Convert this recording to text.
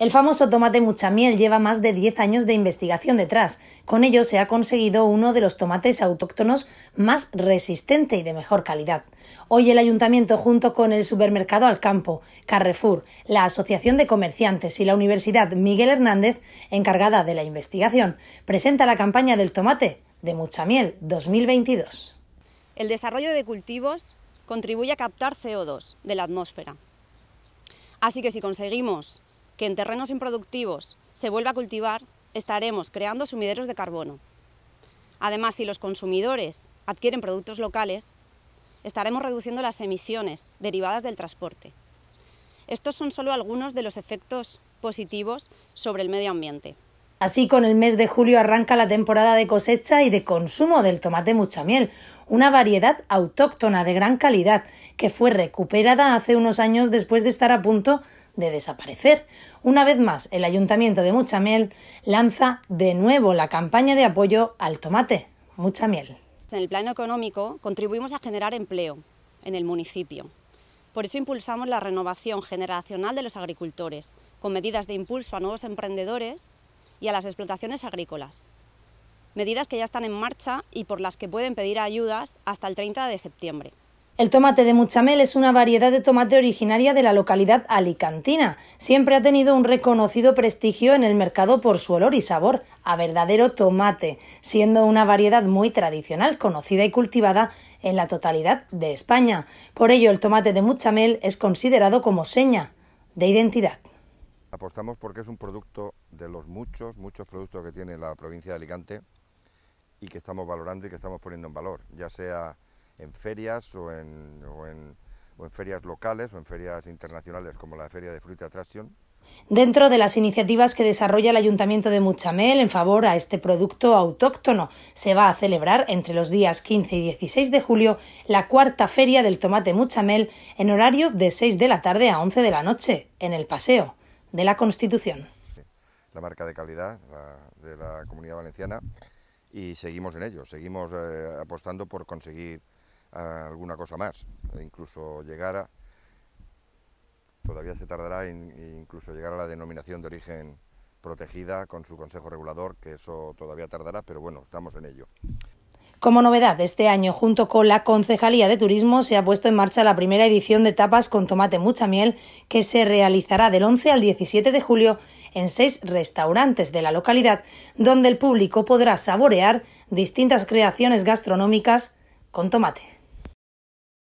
El famoso tomate mucha miel lleva más de 10 años de investigación detrás. Con ello se ha conseguido uno de los tomates autóctonos más resistente y de mejor calidad. Hoy el ayuntamiento, junto con el supermercado Alcampo, Carrefour, la Asociación de Comerciantes y la Universidad Miguel Hernández, encargada de la investigación, presenta la campaña del tomate de mucha miel 2022. El desarrollo de cultivos contribuye a captar CO2 de la atmósfera. Así que si conseguimos que en terrenos improductivos se vuelva a cultivar, estaremos creando sumideros de carbono. Además, si los consumidores adquieren productos locales, estaremos reduciendo las emisiones derivadas del transporte. Estos son solo algunos de los efectos positivos sobre el medio ambiente. Así, con el mes de julio arranca la temporada de cosecha y de consumo del tomate muchamiel, una variedad autóctona de gran calidad que fue recuperada hace unos años después de estar a punto de desaparecer. Una vez más, el Ayuntamiento de Muchamiel lanza de nuevo la campaña de apoyo al tomate. Muchamiel. En el plano económico contribuimos a generar empleo en el municipio. Por eso impulsamos la renovación generacional de los agricultores, con medidas de impulso a nuevos emprendedores y a las explotaciones agrícolas. Medidas que ya están en marcha y por las que pueden pedir ayudas hasta el 30 de septiembre. El tomate de Muchamel es una variedad de tomate originaria de la localidad alicantina. Siempre ha tenido un reconocido prestigio en el mercado por su olor y sabor a verdadero tomate, siendo una variedad muy tradicional, conocida y cultivada en la totalidad de España. Por ello, el tomate de Muchamel es considerado como seña de identidad apostamos porque es un producto de los muchos, muchos productos que tiene la provincia de Alicante y que estamos valorando y que estamos poniendo en valor, ya sea en ferias o en, ferias locales o en ferias internacionales como la Feria de Fruta Attraction, Dentro de las iniciativas que desarrolla el Ayuntamiento de Muchamel en favor a este producto autóctono, se va a celebrar entre los días 15 y 16 de julio la cuarta feria del tomate Muchamel en horario de 6 de la tarde a 11 de la noche, en el paseo de la Constitución. La marca de calidad de la Comunidad Valenciana y seguimos en ello, seguimos eh, apostando por conseguir ah, alguna cosa más, e incluso llegar a, todavía se tardará en incluso llegar a la denominación de origen protegida con su consejo regulador, que eso todavía tardará, pero bueno, estamos en ello. Como novedad, este año, junto con la Concejalía de Turismo, se ha puesto en marcha la primera edición de tapas con tomate mucha miel, que se realizará del 11 al 17 de julio en seis restaurantes de la localidad, donde el público podrá saborear distintas creaciones gastronómicas con tomate.